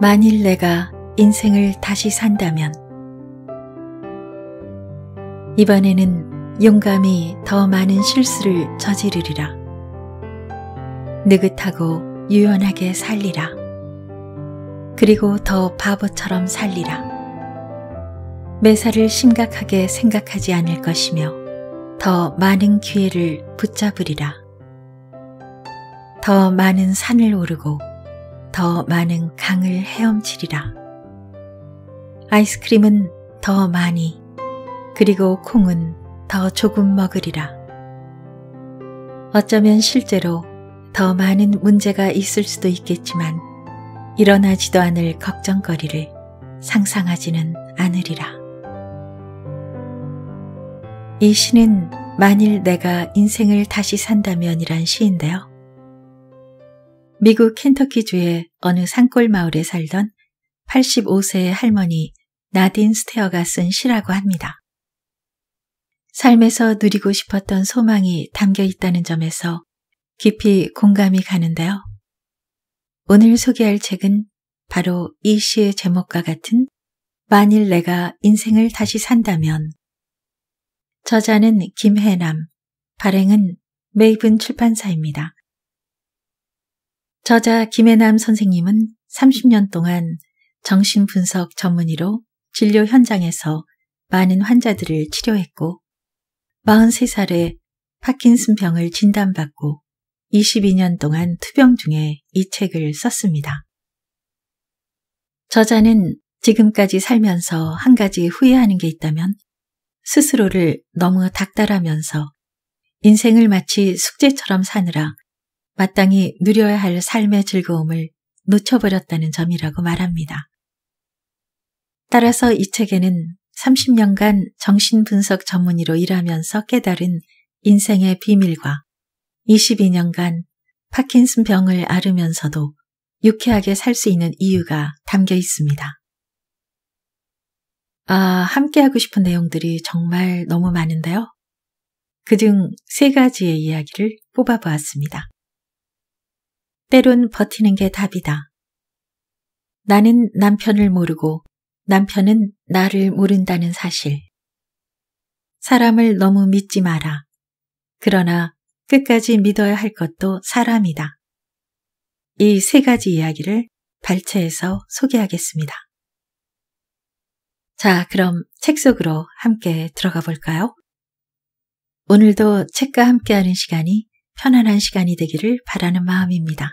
만일 내가 인생을 다시 산다면 이번에는 용감히 더 많은 실수를 저지르리라. 느긋하고 유연하게 살리라. 그리고 더 바보처럼 살리라. 매사를 심각하게 생각하지 않을 것이며 더 많은 기회를 붙잡으리라. 더 많은 산을 오르고 더 많은 강을 헤엄치리라. 아이스크림은 더 많이, 그리고 콩은 더 조금 먹으리라. 어쩌면 실제로 더 많은 문제가 있을 수도 있겠지만 일어나지도 않을 걱정거리를 상상하지는 않으리라. 이 시는 만일 내가 인생을 다시 산다면이란 시인데요. 미국 켄터키주의 어느 산골 마을에 살던 85세의 할머니 나딘 스테어가 쓴 시라고 합니다. 삶에서 누리고 싶었던 소망이 담겨 있다는 점에서 깊이 공감이 가는데요. 오늘 소개할 책은 바로 이 시의 제목과 같은 만일 내가 인생을 다시 산다면 저자는 김해남, 발행은 메이븐 출판사입니다. 저자 김혜남 선생님은 30년 동안 정신분석 전문의로 진료 현장에서 많은 환자들을 치료했고 43살에 파킨슨 병을 진단받고 22년 동안 투병 중에 이 책을 썼습니다. 저자는 지금까지 살면서 한 가지 후회하는 게 있다면 스스로를 너무 닥달하면서 인생을 마치 숙제처럼 사느라 마땅히 누려야 할 삶의 즐거움을 놓쳐버렸다는 점이라고 말합니다. 따라서 이 책에는 30년간 정신분석 전문의로 일하면서 깨달은 인생의 비밀과 22년간 파킨슨 병을 앓으면서도 유쾌하게 살 수 있는 이유가 담겨 있습니다. 아, 함께하고 싶은 내용들이 정말 너무 많은데요. 그중 세 가지의 이야기를 뽑아보았습니다. 때론 버티는 게 답이다. 나는 남편을 모르고 남편은 나를 모른다는 사실. 사람을 너무 믿지 마라. 그러나 끝까지 믿어야 할 것도 사람이다. 이 세 가지 이야기를 발췌해서 소개하겠습니다. 자, 그럼 책 속으로 함께 들어가 볼까요? 오늘도 책과 함께하는 시간이 편안한 시간이 되기를 바라는 마음입니다.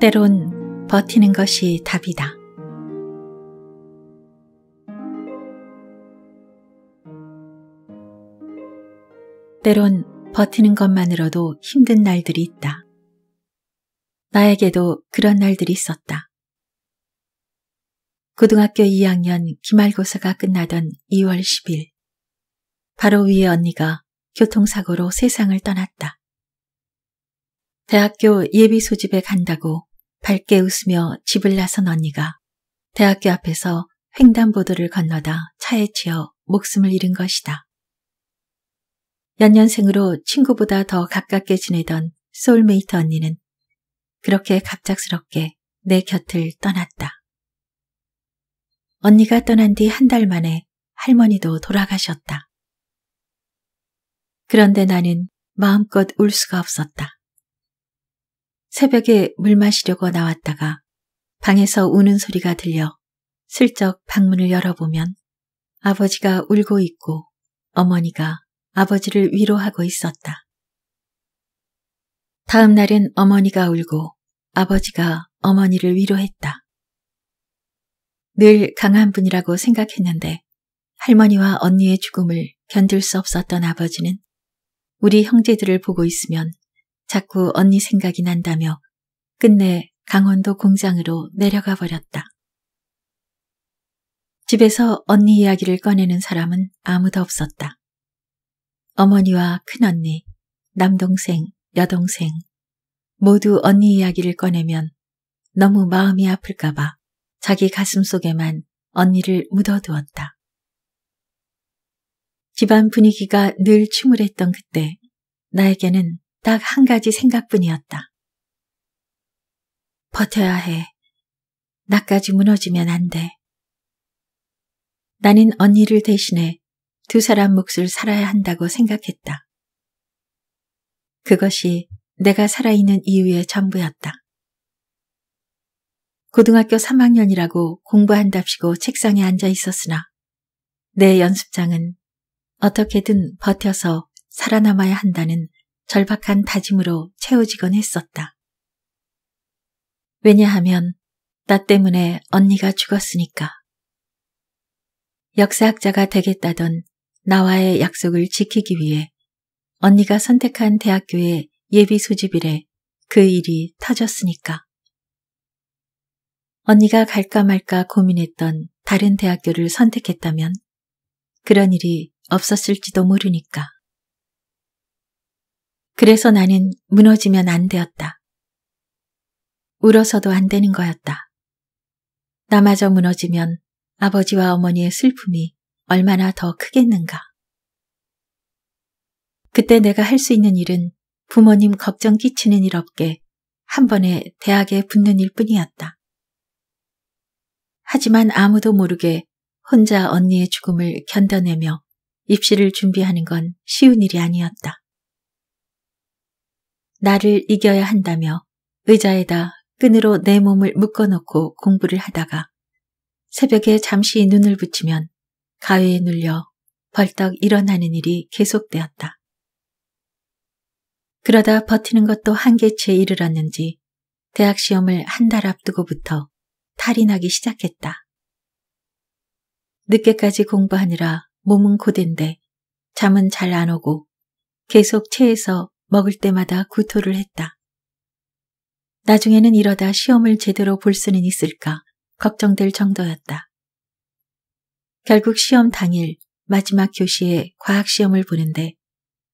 때론 버티는 것이 답이다. 때론 버티는 것만으로도 힘든 날들이 있다. 나에게도 그런 날들이 있었다. 고등학교 2학년 기말고사가 끝나던 2월 10일 바로 위의 언니가 교통사고로 세상을 떠났다. 대학교 예비 소집에 간다고 밝게 웃으며 집을 나선 언니가 대학교 앞에서 횡단보도를 건너다 차에 치여 목숨을 잃은 것이다. 연년생으로 친구보다 더 가깝게 지내던 소울메이트 언니는 그렇게 갑작스럽게 내 곁을 떠났다. 언니가 떠난 뒤 한 달 만에 할머니도 돌아가셨다. 그런데 나는 마음껏 울 수가 없었다. 새벽에 물 마시려고 나왔다가 방에서 우는 소리가 들려 슬쩍 방문을 열어보면 아버지가 울고 있고 어머니가 아버지를 위로하고 있었다. 다음 날은 어머니가 울고 아버지가 어머니를 위로했다. 늘 강한 분이라고 생각했는데 할머니와 언니의 죽음을 견딜 수 없었던 아버지는 우리 형제들을 보고 있으면 자꾸 언니 생각이 난다며 끝내 강원도 공장으로 내려가 버렸다. 집에서 언니 이야기를 꺼내는 사람은 아무도 없었다. 어머니와 큰언니, 남동생, 여동생 모두 언니 이야기를 꺼내면 너무 마음이 아플까봐 자기 가슴 속에만 언니를 묻어두었다. 집안 분위기가 늘 침울했던 그때 나에게는 딱 한 가지 생각뿐이었다. 버텨야 해. 나까지 무너지면 안 돼. 나는 언니를 대신해 두 사람 몫을 살아야 한다고 생각했다. 그것이 내가 살아있는 이유의 전부였다. 고등학교 3학년이라고 공부한답시고 책상에 앉아 있었으나 내 연습장은 어떻게든 버텨서 살아남아야 한다는 절박한 다짐으로 채워지곤 했었다. 왜냐하면 나 때문에 언니가 죽었으니까. 역사학자가 되겠다던 나와의 약속을 지키기 위해 언니가 선택한 대학교의 예비 소집일에 그 일이 터졌으니까. 언니가 갈까 말까 고민했던 다른 대학교를 선택했다면 그런 일이 없었을지도 모르니까. 그래서 나는 무너지면 안 되었다. 울어서도 안 되는 거였다. 나마저 무너지면 아버지와 어머니의 슬픔이 얼마나 더 크겠는가. 그때 내가 할 수 있는 일은 부모님 걱정 끼치는 일 없게 한 번에 대학에 붙는 일 뿐이었다. 하지만 아무도 모르게 혼자 언니의 죽음을 견뎌내며 입시를 준비하는 건 쉬운 일이 아니었다. 나를 이겨야 한다며 의자에다 끈으로 내 몸을 묶어놓고 공부를 하다가 새벽에 잠시 눈을 붙이면 가위에 눌려 벌떡 일어나는 일이 계속되었다. 그러다 버티는 것도 한계치에 이르렀는지 대학 시험을 한 달 앞두고부터 탈이 나기 시작했다. 늦게까지 공부하느라 몸은 고된데 잠은 잘 안 오고 계속 체해서 먹을 때마다 구토를 했다. 나중에는 이러다 시험을 제대로 볼 수는 있을까 걱정될 정도였다. 결국 시험 당일 마지막 교시에 과학시험을 보는데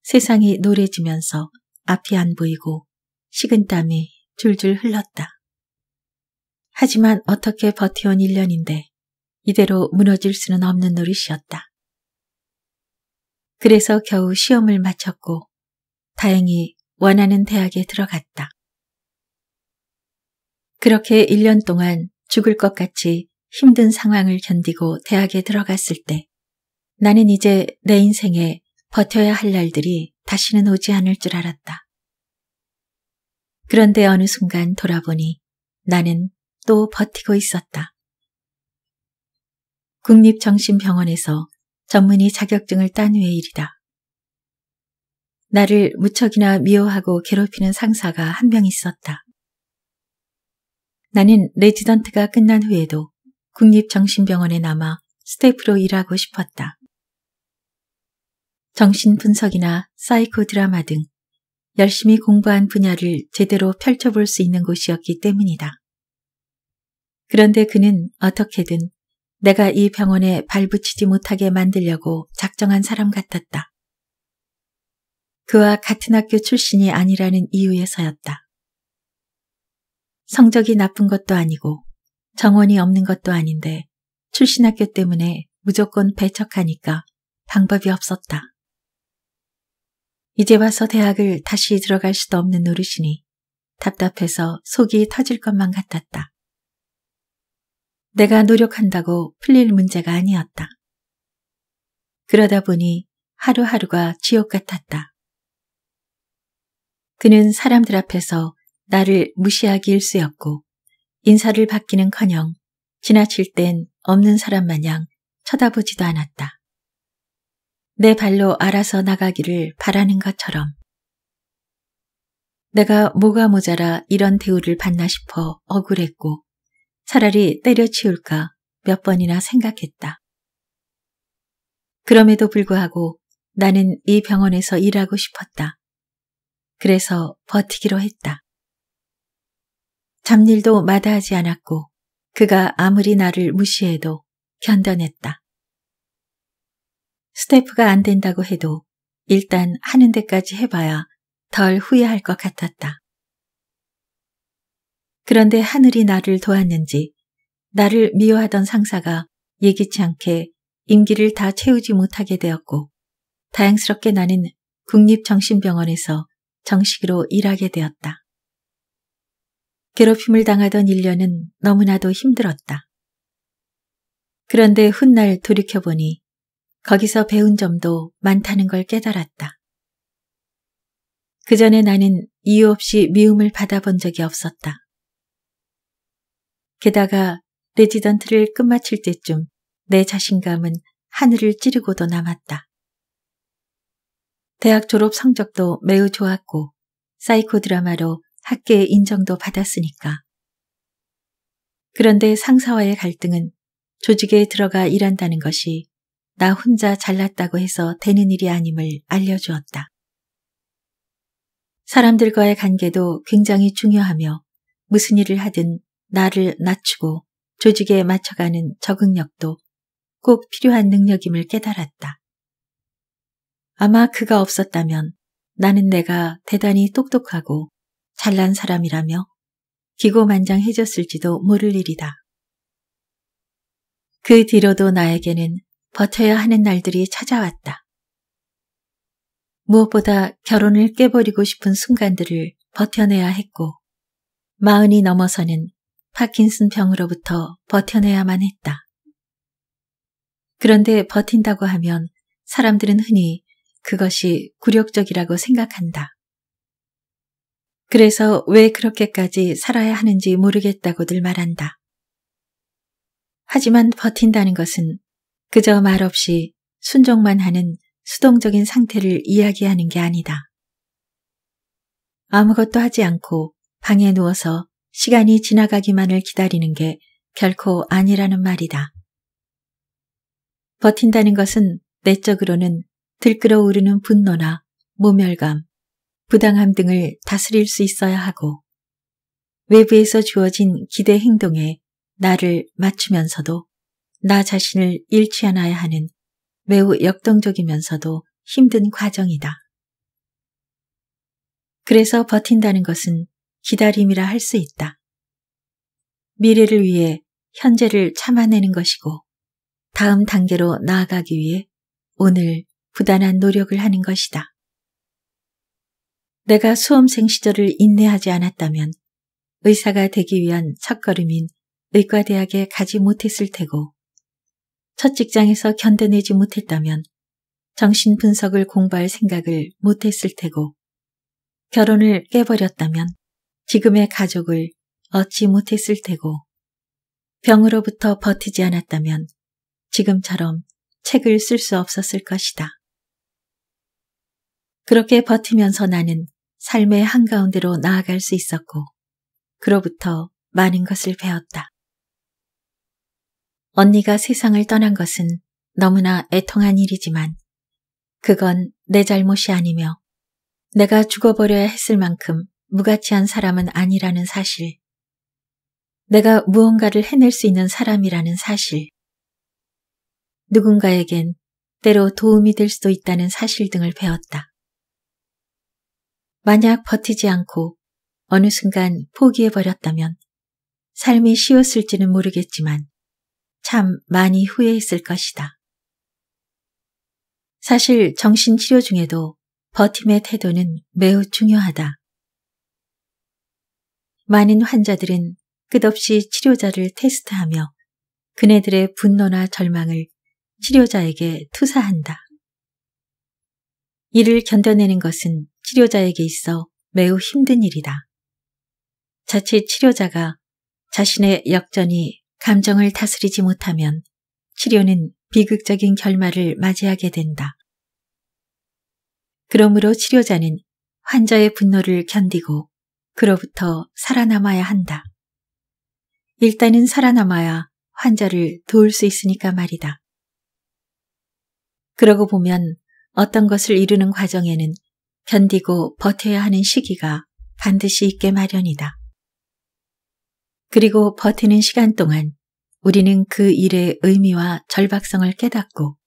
세상이 노래지면서 앞이 안 보이고 식은땀이 줄줄 흘렀다. 하지만 어떻게 버텨온 1년인데 이대로 무너질 수는 없는 노릇이었다. 그래서 겨우 시험을 마쳤고 다행히 원하는 대학에 들어갔다. 그렇게 1년 동안 죽을 것 같이 힘든 상황을 견디고 대학에 들어갔을 때 나는 이제 내 인생에 버텨야 할 날들이 다시는 오지 않을 줄 알았다. 그런데 어느 순간 돌아보니 나는 또 버티고 있었다. 국립정신병원에서 전문의 자격증을 딴 후의 일이다. 나를 무척이나 미워하고 괴롭히는 상사가 한 명 있었다. 나는 레지던트가 끝난 후에도 국립정신병원에 남아 스태프로 일하고 싶었다. 정신분석이나 사이코 드라마 등 열심히 공부한 분야를 제대로 펼쳐볼 수 있는 곳이었기 때문이다. 그런데 그는 어떻게든 내가 이 병원에 발붙이지 못하게 만들려고 작정한 사람 같았다. 그와 같은 학교 출신이 아니라는 이유에서였다. 성적이 나쁜 것도 아니고 정원이 없는 것도 아닌데 출신 학교 때문에 무조건 배척하니까 방법이 없었다. 이제 와서 대학을 다시 들어갈 수도 없는 노릇이니 답답해서 속이 터질 것만 같았다. 내가 노력한다고 풀릴 문제가 아니었다. 그러다 보니 하루하루가 지옥 같았다. 그는 사람들 앞에서 나를 무시하기 일쑤였고 인사를 받기는커녕 지나칠 땐 없는 사람 마냥 쳐다보지도 않았다. 내 발로 알아서 나가기를 바라는 것처럼 내가 뭐가 모자라 이런 대우를 받나 싶어 억울했고 차라리 때려치울까 몇 번이나 생각했다. 그럼에도 불구하고 나는 이 병원에서 일하고 싶었다. 그래서 버티기로 했다. 잡일도 마다하지 않았고 그가 아무리 나를 무시해도 견뎌냈다. 스태프가 안 된다고 해도 일단 하는 데까지 해봐야 덜 후회할 것 같았다. 그런데 하늘이 나를 도왔는지 나를 미워하던 상사가 예기치 않게 임기를 다 채우지 못하게 되었고 다행스럽게 나는 국립정신병원에서 정식으로 일하게 되었다. 괴롭힘을 당하던 1년은 너무나도 힘들었다. 그런데 훗날 돌이켜보니 거기서 배운 점도 많다는 걸 깨달았다. 그전에 나는 이유 없이 미움을 받아본 적이 없었다. 게다가 레지던트를 끝마칠 때쯤 내 자신감은 하늘을 찌르고도 남았다. 대학 졸업 성적도 매우 좋았고 사이코 드라마로 학계의 인정도 받았으니까. 그런데 상사와의 갈등은 조직에 들어가 일한다는 것이 나 혼자 잘났다고 해서 되는 일이 아님을 알려주었다. 사람들과의 관계도 굉장히 중요하며 무슨 일을 하든 나를 낮추고 조직에 맞춰가는 적응력도 꼭 필요한 능력임을 깨달았다. 아마 그가 없었다면 나는 내가 대단히 똑똑하고 잘난 사람이라며 기고만장해졌을지도 모를 일이다. 그 뒤로도 나에게는 버텨야 하는 날들이 찾아왔다. 무엇보다 결혼을 깨버리고 싶은 순간들을 버텨내야 했고, 마흔이 넘어서는 파킨슨 병으로부터 버텨내야만 했다. 그런데 버틴다고 하면 사람들은 흔히 그것이 굴욕적이라고 생각한다. 그래서 왜 그렇게까지 살아야 하는지 모르겠다고들 말한다. 하지만 버틴다는 것은 그저 말없이 순종만 하는 수동적인 상태를 이야기하는 게 아니다. 아무것도 하지 않고 방에 누워서 시간이 지나가기만을 기다리는 게 결코 아니라는 말이다. 버틴다는 것은 내적으로는 들끓어 오르는 분노나 모멸감, 부당함 등을 다스릴 수 있어야 하고 외부에서 주어진 기대 행동에 나를 맞추면서도 나 자신을 잃지 않아야 하는 매우 역동적이면서도 힘든 과정이다. 그래서 버틴다는 것은 기다림이라 할 수 있다. 미래를 위해 현재를 참아내는 것이고 다음 단계로 나아가기 위해 오늘 부단한 노력을 하는 것이다. 내가 수험생 시절을 인내하지 않았다면 의사가 되기 위한 첫걸음인 의과대학에 가지 못했을 테고 첫 직장에서 견뎌내지 못했다면 정신분석을 공부할 생각을 못했을 테고 결혼을 깨버렸다면 지금의 가족을 얻지 못했을 테고 병으로부터 버티지 않았다면 지금처럼 책을 쓸 수 없었을 것이다. 그렇게 버티면서 나는 삶의 한가운데로 나아갈 수 있었고 그로부터 많은 것을 배웠다. 언니가 세상을 떠난 것은 너무나 애통한 일이지만 그건 내 잘못이 아니며 내가 죽어버려야 했을 만큼 무가치한 사람은 아니라는 사실, 내가 무언가를 해낼 수 있는 사람이라는 사실, 누군가에겐 때로 도움이 될 수도 있다는 사실 등을 배웠다. 만약 버티지 않고 어느 순간 포기해버렸다면 삶이 쉬웠을지는 모르겠지만 참 많이 후회했을 것이다. 사실 정신치료 중에도 버팀의 태도는 매우 중요하다. 많은 환자들은 끝없이 치료자를 테스트하며 그네들의 분노나 절망을 치료자에게 투사한다. 이를 견뎌내는 것은 치료자에게 있어 매우 힘든 일이다. 자칫 치료자가 자신의 역전이 감정을 다스리지 못하면 치료는 비극적인 결말을 맞이하게 된다. 그러므로 치료자는 환자의 분노를 견디고 그로부터 살아남아야 한다. 일단은 살아남아야 환자를 도울 수 있으니까 말이다. 그러고 보면 어떤 것을 이루는 과정에는 견디고 버텨야 하는 시기가 반드시 있게 마련이다. 그리고 버티는 시간 동안 우리는 그 일의 의미와 절박성을 깨닫고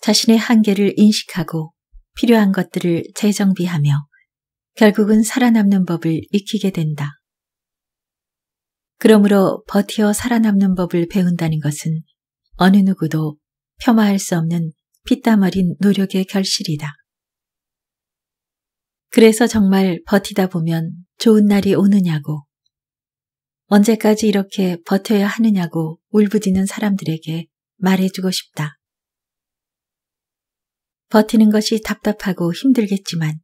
자신의 한계를 인식하고 필요한 것들을 재정비하며 결국은 살아남는 법을 익히게 된다. 그러므로 버티어 살아남는 법을 배운다는 것은 어느 누구도 폄하할 수 없는 피땀 어린 노력의 결실이다. 그래서 정말 버티다 보면 좋은 날이 오느냐고, 언제까지 이렇게 버텨야 하느냐고 울부짖는 사람들에게 말해주고 싶다. 버티는 것이 답답하고 힘들겠지만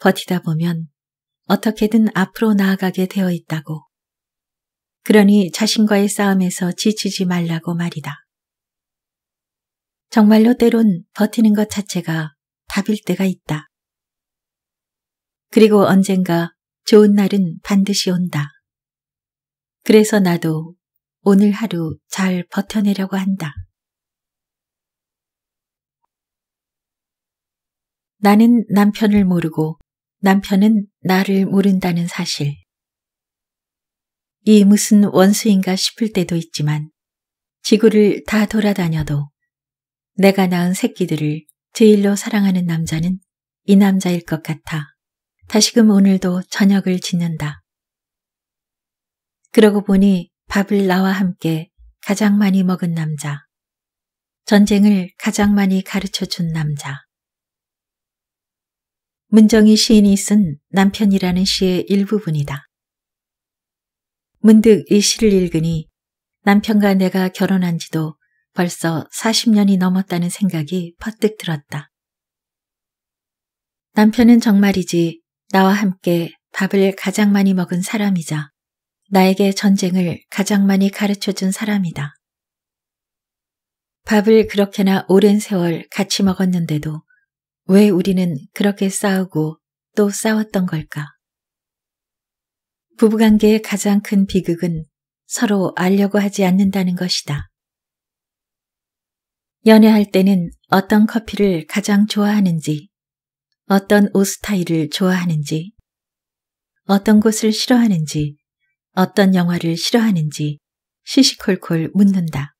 버티다 보면 어떻게든 앞으로 나아가게 되어 있다고. 그러니 자신과의 싸움에서 지치지 말라고 말이다. 정말로 때론 버티는 것 자체가 답일 때가 있다. 그리고 언젠가 좋은 날은 반드시 온다. 그래서 나도 오늘 하루 잘 버텨내려고 한다. 나는 남편을 모르고 남편은 나를 모른다는 사실. 이 무슨 원수인가 싶을 때도 있지만 지구를 다 돌아다녀도 내가 낳은 새끼들을 제일로 사랑하는 남자는 이 남자일 것 같아 다시금 오늘도 저녁을 짓는다. 그러고 보니 밥을 나와 함께 가장 많이 먹은 남자, 전쟁을 가장 많이 가르쳐 준 남자, 문정희 시인이 쓴 남편이라는 시의 일부분이다. 문득 이 시를 읽으니 남편과 내가 결혼한 지도 벌써 40년이 넘었다는 생각이 퍼뜩 들었다. 남편은 정말이지 나와 함께 밥을 가장 많이 먹은 사람이자 나에게 전쟁을 가장 많이 가르쳐 준 사람이다. 밥을 그렇게나 오랜 세월 같이 먹었는데도 왜 우리는 그렇게 싸우고 또 싸웠던 걸까? 부부관계의 가장 큰 비극은 서로 알려고 하지 않는다는 것이다. 연애할 때는 어떤 커피를 가장 좋아하는지, 어떤 옷 스타일을 좋아하는지, 어떤 곳을 싫어하는지, 어떤 영화를 싫어하는지 시시콜콜 묻는다.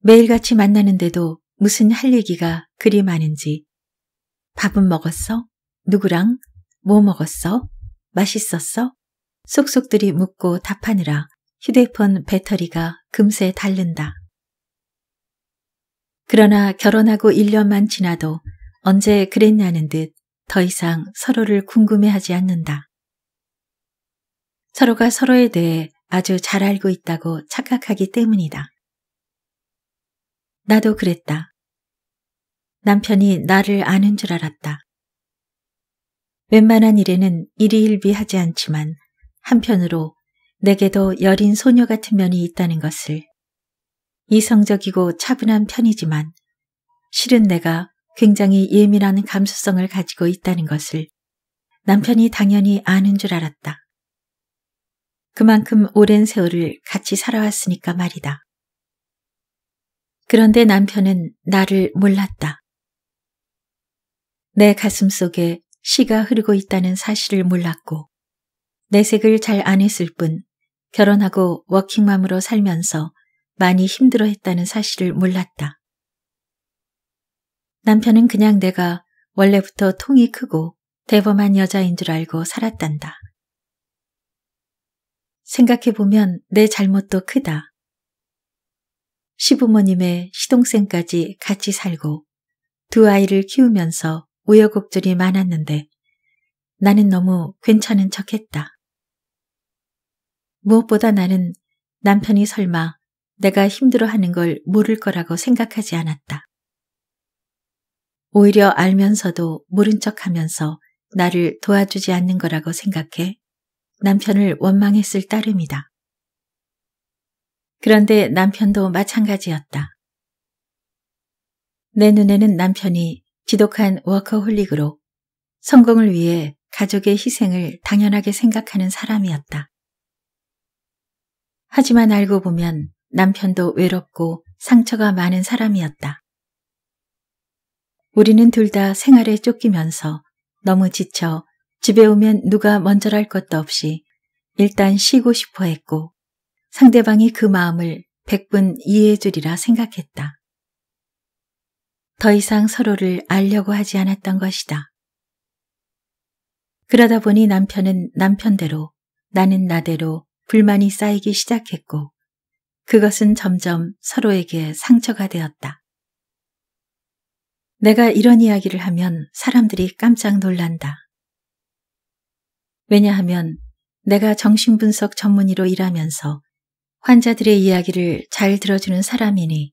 매일같이 만나는데도 무슨 할 얘기가 그리 많은지. 밥은 먹었어? 누구랑? 뭐 먹었어? 맛있었어? 속속들이 묻고 답하느라 휴대폰 배터리가 금세 닳는다. 그러나 결혼하고 1년만 지나도 언제 그랬냐는 듯 더 이상 서로를 궁금해하지 않는다. 서로가 서로에 대해 아주 잘 알고 있다고 착각하기 때문이다. 나도 그랬다. 남편이 나를 아는 줄 알았다. 웬만한 일에는 일희일비하지 않지만 한편으로 내게도 여린 소녀 같은 면이 있다는 것을 이성적이고 차분한 편이지만 실은 내가 굉장히 예민한 감수성을 가지고 있다는 것을 남편이 당연히 아는 줄 알았다. 그만큼 오랜 세월을 같이 살아왔으니까 말이다. 그런데 남편은 나를 몰랐다. 내 가슴 속에 시가 흐르고 있다는 사실을 몰랐고 내색을 잘 안 했을 뿐 결혼하고 워킹맘으로 살면서 많이 힘들어했다는 사실을 몰랐다. 남편은 그냥 내가 원래부터 통이 크고 대범한 여자인 줄 알고 살았단다. 생각해보면 내 잘못도 크다. 시부모님의 시동생까지 같이 살고 두 아이를 키우면서 우여곡절이 많았는데 나는 너무 괜찮은 척 했다. 무엇보다 나는 남편이 설마 내가 힘들어하는 걸 모를 거라고 생각하지 않았다. 오히려 알면서도 모른 척 하면서 나를 도와주지 않는 거라고 생각해 남편을 원망했을 따름이다. 그런데 남편도 마찬가지였다. 내 눈에는 남편이 지독한 워커홀릭으로 성공을 위해 가족의 희생을 당연하게 생각하는 사람이었다. 하지만 알고 보면 남편도 외롭고 상처가 많은 사람이었다. 우리는 둘 다 생활에 쫓기면서 너무 지쳐 집에 오면 누가 먼저랄 것도 없이 일단 쉬고 싶어 했고 상대방이 그 마음을 백분 이해해 주리라 생각했다. 더 이상 서로를 알려고 하지 않았던 것이다. 그러다 보니 남편은 남편대로 나는 나대로 불만이 쌓이기 시작했고 그것은 점점 서로에게 상처가 되었다. 내가 이런 이야기를 하면 사람들이 깜짝 놀란다. 왜냐하면 내가 정신분석 전문의로 일하면서 환자들의 이야기를 잘 들어주는 사람이니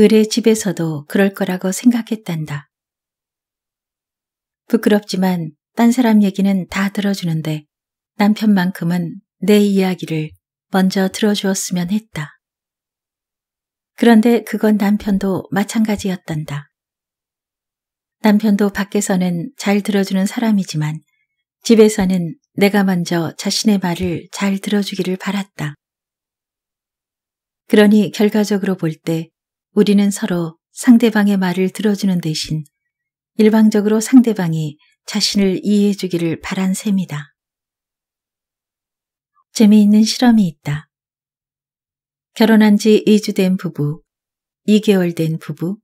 을의 집에서도 그럴 거라고 생각했단다. 부끄럽지만 딴 사람 얘기는 다 들어주는데 남편만큼은 내 이야기를 먼저 들어주었으면 했다. 그런데 그건 남편도 마찬가지였단다. 남편도 밖에서는 잘 들어주는 사람이지만 집에서는 내가 먼저 자신의 말을 잘 들어주기를 바랐다. 그러니 결과적으로 볼 때 우리는 서로 상대방의 말을 들어주는 대신 일방적으로 상대방이 자신을 이해해주기를 바란 셈이다. 재미있는 실험이 있다. 결혼한 지 2주 된 부부, 2개월 된 부부,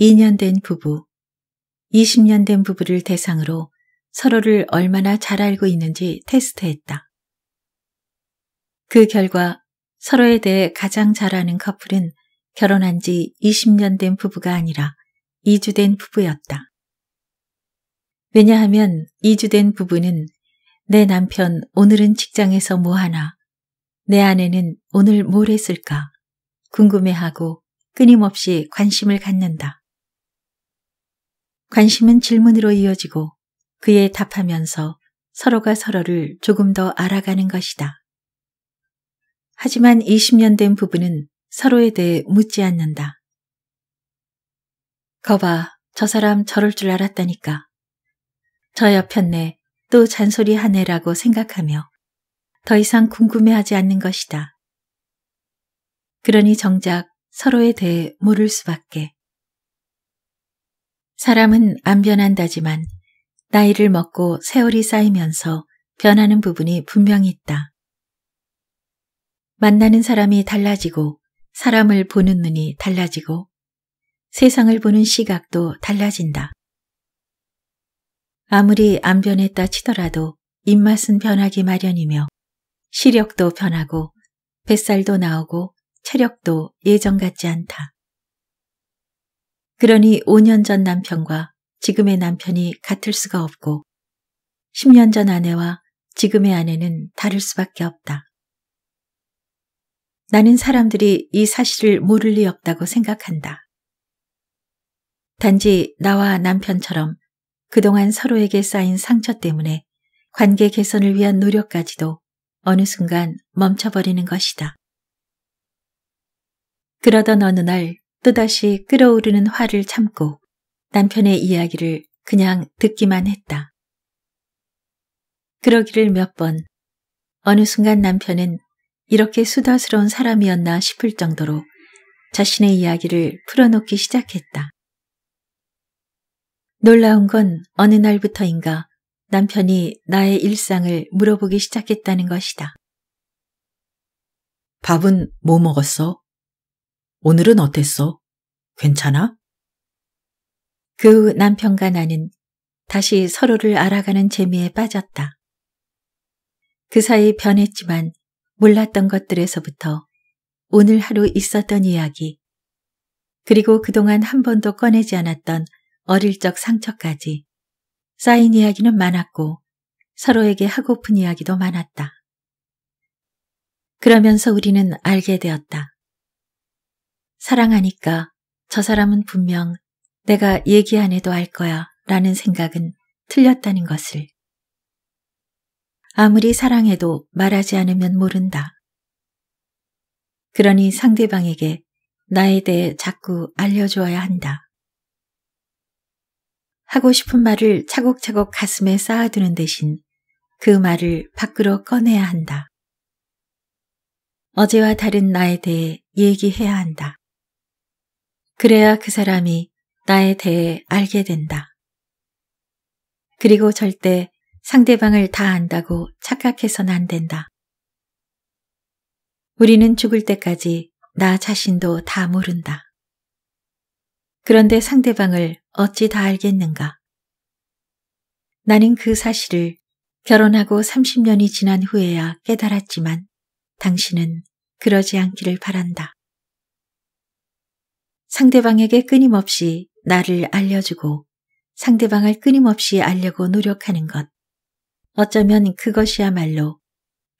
2년 된 부부, 20년 된 부부를 대상으로 서로를 얼마나 잘 알고 있는지 테스트했다. 그 결과 서로에 대해 가장 잘 아는 커플은 결혼한 지 20년 된 부부가 아니라 2주 된 부부였다. 왜냐하면 2주 된 부부는 내 남편 오늘은 직장에서 뭐하나, 내 아내는 오늘 뭘 했을까 궁금해하고 끊임없이 관심을 갖는다. 관심은 질문으로 이어지고 그에 답하면서 서로가 서로를 조금 더 알아가는 것이다. 하지만 20년 된 부부는 서로에 대해 묻지 않는다. 거봐, 저 사람 저럴 줄 알았다니까. 저 옆편네 또 잔소리하네라고 생각하며 더 이상 궁금해하지 않는 것이다. 그러니 정작 서로에 대해 모를 수밖에. 사람은 안 변한다지만 나이를 먹고 세월이 쌓이면서 변하는 부분이 분명히 있다. 만나는 사람이 달라지고 사람을 보는 눈이 달라지고 세상을 보는 시각도 달라진다. 아무리 안 변했다 치더라도 입맛은 변하기 마련이며 시력도 변하고 뱃살도 나오고 체력도 예전 같지 않다. 그러니 5년 전 남편과 지금의 남편이 같을 수가 없고 10년 전 아내와 지금의 아내는 다를 수밖에 없다. 나는 사람들이 이 사실을 모를 리 없다고 생각한다. 단지 나와 남편처럼 그동안 서로에게 쌓인 상처 때문에 관계 개선을 위한 노력까지도 어느 순간 멈춰버리는 것이다. 그러던 어느 날 또다시 끓어오르는 화를 참고 남편의 이야기를 그냥 듣기만 했다. 그러기를 몇 번, 어느 순간 남편은 이렇게 수다스러운 사람이었나 싶을 정도로 자신의 이야기를 풀어놓기 시작했다. 놀라운 건 어느 날부터인가 남편이 나의 일상을 물어보기 시작했다는 것이다. 밥은 뭐 먹었어? 오늘은 어땠어? 괜찮아? 그 후 남편과 나는 다시 서로를 알아가는 재미에 빠졌다. 그 사이 변했지만 몰랐던 것들에서부터 오늘 하루 있었던 이야기, 그리고 그동안 한 번도 꺼내지 않았던 어릴 적 상처까지 쌓인 이야기는 많았고 서로에게 하고픈 이야기도 많았다. 그러면서 우리는 알게 되었다. 사랑하니까 저 사람은 분명 내가 얘기 안 해도 알 거야 라는 생각은 틀렸다는 것을. 아무리 사랑해도 말하지 않으면 모른다. 그러니 상대방에게 나에 대해 자꾸 알려줘야 한다. 하고 싶은 말을 차곡차곡 가슴에 쌓아두는 대신 그 말을 밖으로 꺼내야 한다. 어제와 다른 나에 대해 얘기해야 한다. 그래야 그 사람이 나에 대해 알게 된다. 그리고 절대 상대방을 다 안다고 착각해서는 안 된다. 우리는 죽을 때까지 나 자신도 다 모른다. 그런데 상대방을 어찌 다 알겠는가? 나는 그 사실을 결혼하고 30년이 지난 후에야 깨달았지만 당신은 그러지 않기를 바란다. 상대방에게 끊임없이 나를 알려주고 상대방을 끊임없이 알려고 노력하는 것. 어쩌면 그것이야말로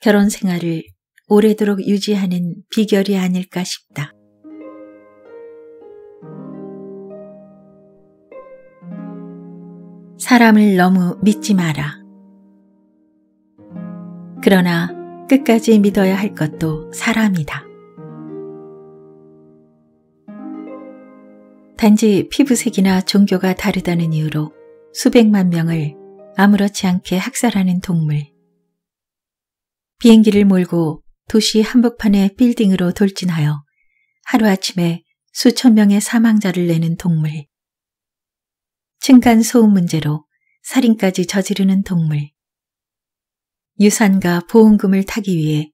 결혼 생활을 오래도록 유지하는 비결이 아닐까 싶다. 사람을 너무 믿지 마라. 그러나 끝까지 믿어야 할 것도 사람이다. 단지 피부색이나 종교가 다르다는 이유로 수백만 명을 아무렇지 않게 학살하는 동물. 비행기를 몰고 도시 한복판의 빌딩으로 돌진하여 하루아침에 수천 명의 사망자를 내는 동물. 층간 소음 문제로 살인까지 저지르는 동물. 유산과 보험금을 타기 위해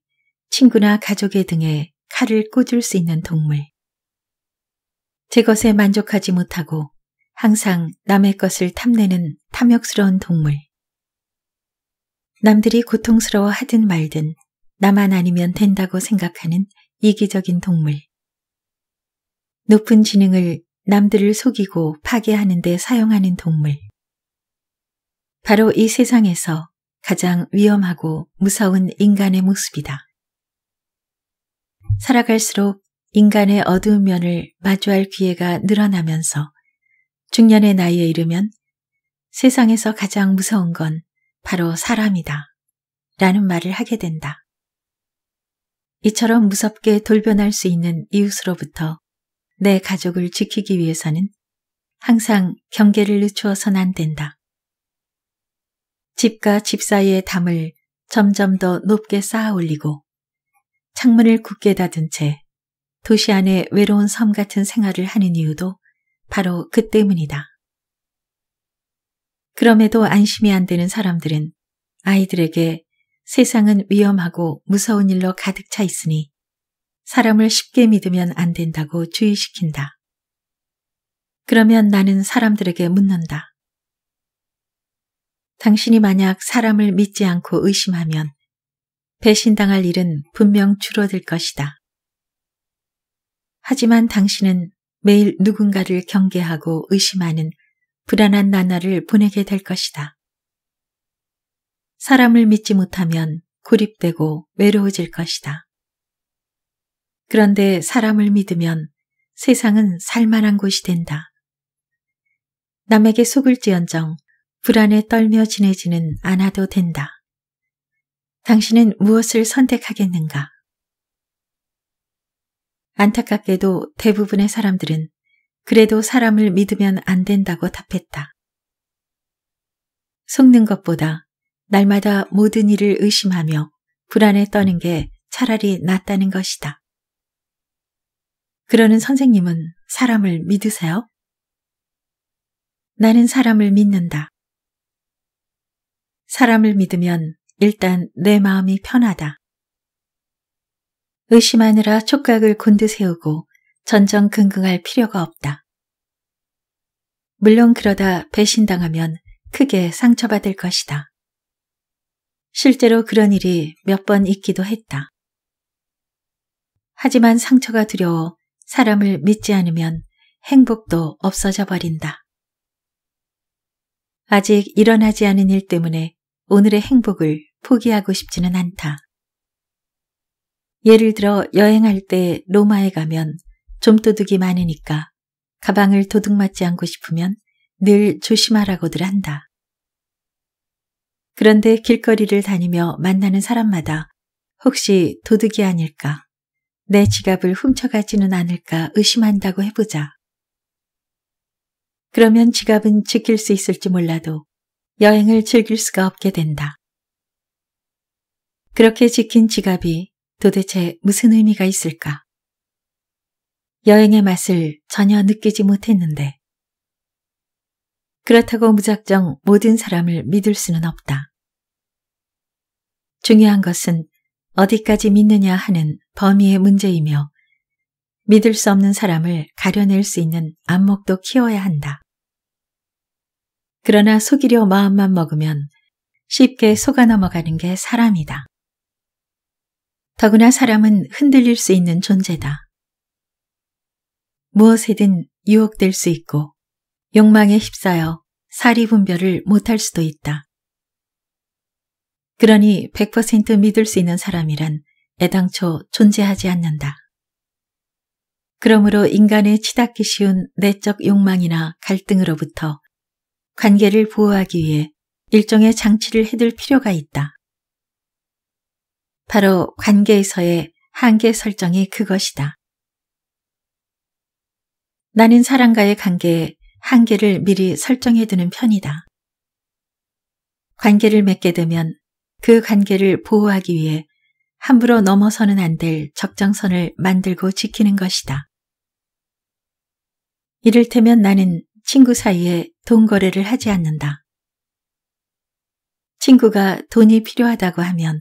친구나 가족의 등에 칼을 꽂을 수 있는 동물. 제 것에 만족하지 못하고 항상 남의 것을 탐내는 탐욕스러운 동물. 남들이 고통스러워 하든 말든 나만 아니면 된다고 생각하는 이기적인 동물. 높은 지능을 남들을 속이고 파괴하는 데 사용하는 동물. 바로 이 세상에서 가장 위험하고 무서운 인간의 모습이다. 살아갈수록 인간의 어두운 면을 마주할 기회가 늘어나면서 중년의 나이에 이르면 세상에서 가장 무서운 건 바로 사람이다. 라는 말을 하게 된다. 이처럼 무섭게 돌변할 수 있는 이웃으로부터 내 가족을 지키기 위해서는 항상 경계를 늦추어서는안 된다. 집과 집 사이의 담을 점점 더 높게 쌓아 올리고 창문을 굳게 닫은 채 도시 안에 외로운 섬 같은 생활을 하는 이유도 바로 그 때문이다. 그럼에도 안심이 안 되는 사람들은 아이들에게 세상은 위험하고 무서운 일로 가득 차 있으니 사람을 쉽게 믿으면 안 된다고 주의시킨다. 그러면 나는 사람들에게 묻는다. 당신이 만약 사람을 믿지 않고 의심하면 배신당할 일은 분명 줄어들 것이다. 하지만 당신은 매일 누군가를 경계하고 의심하는 불안한 나날을 보내게 될 것이다. 사람을 믿지 못하면 고립되고 외로워질 것이다. 그런데 사람을 믿으면 세상은 살만한 곳이 된다. 남에게 속을지언정 불안에 떨며 지내지는 않아도 된다. 당신은 무엇을 선택하겠는가? 안타깝게도 대부분의 사람들은 그래도 사람을 믿으면 안 된다고 답했다. 속는 것보다 날마다 모든 일을 의심하며 불안에 떠는 게 차라리 낫다는 것이다. 그러는 선생님은 사람을 믿으세요? 나는 사람을 믿는다. 사람을 믿으면 일단 내 마음이 편하다. 의심하느라 촉각을 곤두세우고 전전긍긍할 필요가 없다. 물론 그러다 배신당하면 크게 상처받을 것이다. 실제로 그런 일이 몇 번 있기도 했다. 하지만 상처가 두려워 사람을 믿지 않으면 행복도 없어져 버린다. 아직 일어나지 않은 일 때문에 오늘의 행복을 포기하고 싶지는 않다. 예를 들어 여행할 때 로마에 가면 좀도둑이 많으니까 가방을 도둑맞지 않고 싶으면 늘 조심하라고들 한다. 그런데 길거리를 다니며 만나는 사람마다 혹시 도둑이 아닐까, 내 지갑을 훔쳐가지는 않을까 의심한다고 해보자. 그러면 지갑은 지킬 수 있을지 몰라도 여행을 즐길 수가 없게 된다. 그렇게 지킨 지갑이 도대체 무슨 의미가 있을까? 여행의 맛을 전혀 느끼지 못했는데. 그렇다고 무작정 모든 사람을 믿을 수는 없다. 중요한 것은 어디까지 믿느냐 하는 범위의 문제이며 믿을 수 없는 사람을 가려낼 수 있는 안목도 키워야 한다. 그러나 속이려 마음만 먹으면 쉽게 속아 넘어가는 게 사람이다. 더구나 사람은 흔들릴 수 있는 존재다. 무엇에든 유혹될 수 있고 욕망에 휩싸여 사리 분별을 못할 수도 있다. 그러니 100% 믿을 수 있는 사람이란 애당초 존재하지 않는다. 그러므로 인간의 치닫기 쉬운 내적 욕망이나 갈등으로부터 관계를 보호하기 위해 일종의 장치를 해둘 필요가 있다. 바로 관계에서의 한계 설정이 그것이다. 나는 사람과의 관계에 한계를 미리 설정해 두는 편이다. 관계를 맺게 되면 그 관계를 보호하기 위해 함부로 넘어서는 안 될 적정선을 만들고 지키는 것이다. 이를테면 나는 친구 사이에 돈 거래를 하지 않는다. 친구가 돈이 필요하다고 하면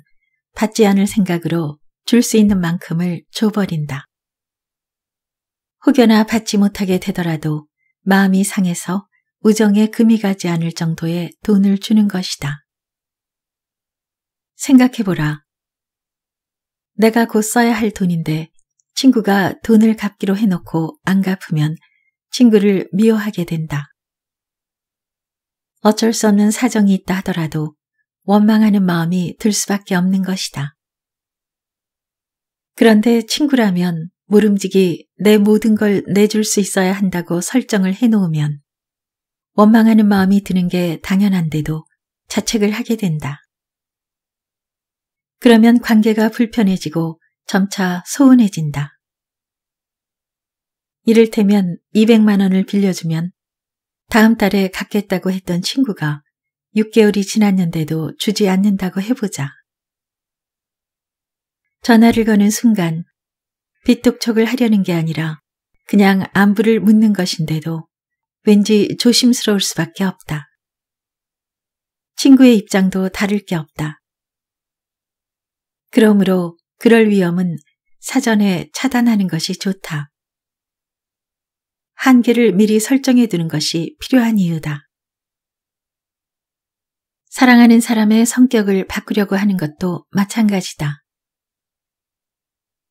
받지 않을 생각으로 줄 수 있는 만큼을 줘버린다. 혹여나 받지 못하게 되더라도 마음이 상해서 우정에 금이 가지 않을 정도의 돈을 주는 것이다. 생각해보라. 내가 곧 써야 할 돈인데 친구가 돈을 갚기로 해놓고 안 갚으면 친구를 미워하게 된다. 어쩔 수 없는 사정이 있다 하더라도 원망하는 마음이 들 수밖에 없는 것이다. 그런데 친구라면 모름지기 내 모든 걸 내줄 수 있어야 한다고 설정을 해놓으면 원망하는 마음이 드는 게 당연한데도 자책을 하게 된다. 그러면 관계가 불편해지고 점차 소원해진다. 이를테면 200만 원을 빌려주면 다음 달에 갚겠다고 했던 친구가 6개월이 지났는데도 주지 않는다고 해보자. 전화를 거는 순간 빗독촉을 하려는 게 아니라 그냥 안부를 묻는 것인데도 왠지 조심스러울 수밖에 없다. 친구의 입장도 다를 게 없다. 그러므로 그럴 위험은 사전에 차단하는 것이 좋다. 한계를 미리 설정해 두는 것이 필요한 이유다. 사랑하는 사람의 성격을 바꾸려고 하는 것도 마찬가지다.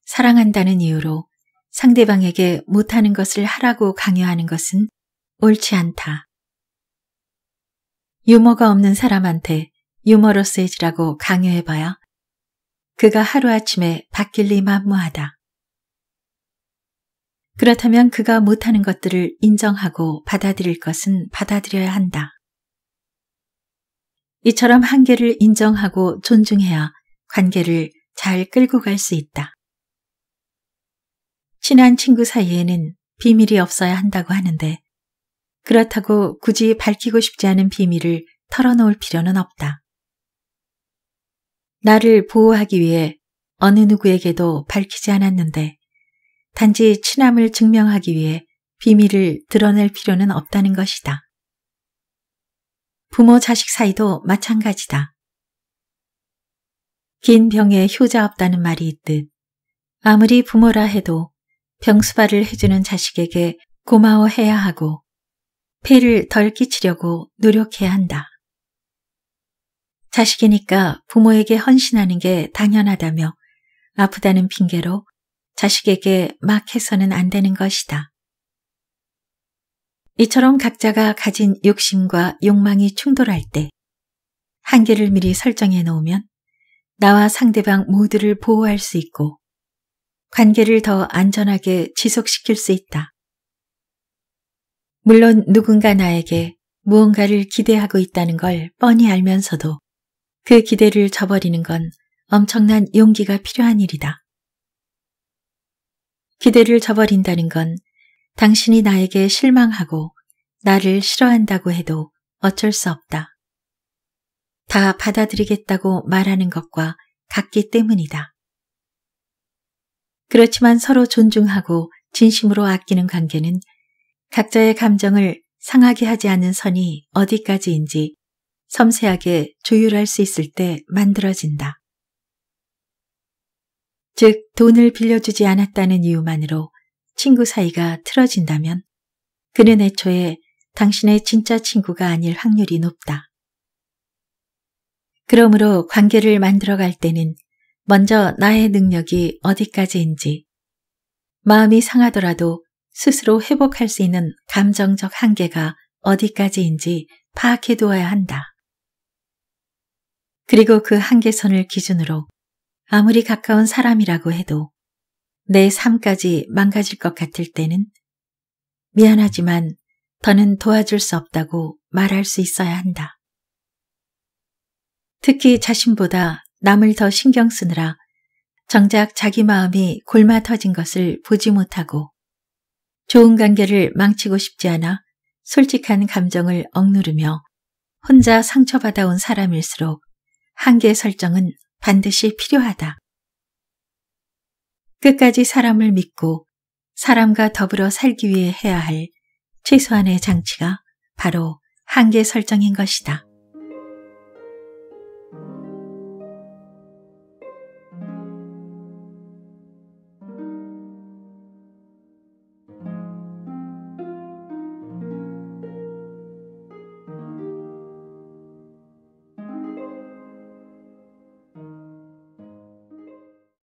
사랑한다는 이유로 상대방에게 못하는 것을 하라고 강요하는 것은 옳지 않다. 유머가 없는 사람한테 유머로 세지라고 강요해봐야 그가 하루아침에 바뀔리 만무하다. 그렇다면 그가 못하는 것들을 인정하고 받아들일 것은 받아들여야 한다. 이처럼 한계를 인정하고 존중해야 관계를 잘 끌고 갈 수 있다. 친한 친구 사이에는 비밀이 없어야 한다고 하는데 그렇다고 굳이 밝히고 싶지 않은 비밀을 털어놓을 필요는 없다. 나를 보호하기 위해 어느 누구에게도 밝히지 않았는데 단지 친함을 증명하기 위해 비밀을 드러낼 필요는 없다는 것이다. 부모 자식 사이도 마찬가지다. 긴 병에 효자 없다는 말이 있듯 아무리 부모라 해도 병수발을 해주는 자식에게 고마워해야 하고 폐를 덜 끼치려고 노력해야 한다. 자식이니까 부모에게 헌신하는 게 당연하다며 아프다는 핑계로 자식에게 막 해서는 안 되는 것이다. 이처럼 각자가 가진 욕심과 욕망이 충돌할 때 한계를 미리 설정해 놓으면 나와 상대방 모두를 보호할 수 있고 관계를 더 안전하게 지속시킬 수 있다. 물론 누군가 나에게 무언가를 기대하고 있다는 걸 뻔히 알면서도 그 기대를 저버리는 건 엄청난 용기가 필요한 일이다. 기대를 저버린다는 건 당신이 나에게 실망하고 나를 싫어한다고 해도 어쩔 수 없다. 다 받아들이겠다고 말하는 것과 같기 때문이다. 그렇지만 서로 존중하고 진심으로 아끼는 관계는 각자의 감정을 상하게 하지 않는 선이 어디까지인지 섬세하게 조율할 수 있을 때 만들어진다. 즉, 돈을 빌려주지 않았다는 이유만으로 친구 사이가 틀어진다면 그는 애초에 당신의 진짜 친구가 아닐 확률이 높다. 그러므로 관계를 만들어갈 때는 먼저 나의 능력이 어디까지인지 마음이 상하더라도 스스로 회복할 수 있는 감정적 한계가 어디까지인지 파악해 두어야 한다. 그리고 그 한계선을 기준으로 아무리 가까운 사람이라고 해도 내 삶까지 망가질 것 같을 때는 미안하지만 더는 도와줄 수 없다고 말할 수 있어야 한다. 특히 자신보다 남을 더 신경 쓰느라 정작 자기 마음이 골마 터진 것을 보지 못하고 좋은 관계를 망치고 싶지 않아 솔직한 감정을 억누르며 혼자 상처받아온 사람일수록 한계 설정은 반드시 필요하다. 끝까지 사람을 믿고 사람과 더불어 살기 위해 해야 할 최소한의 장치가 바로 한계 설정인 것이다.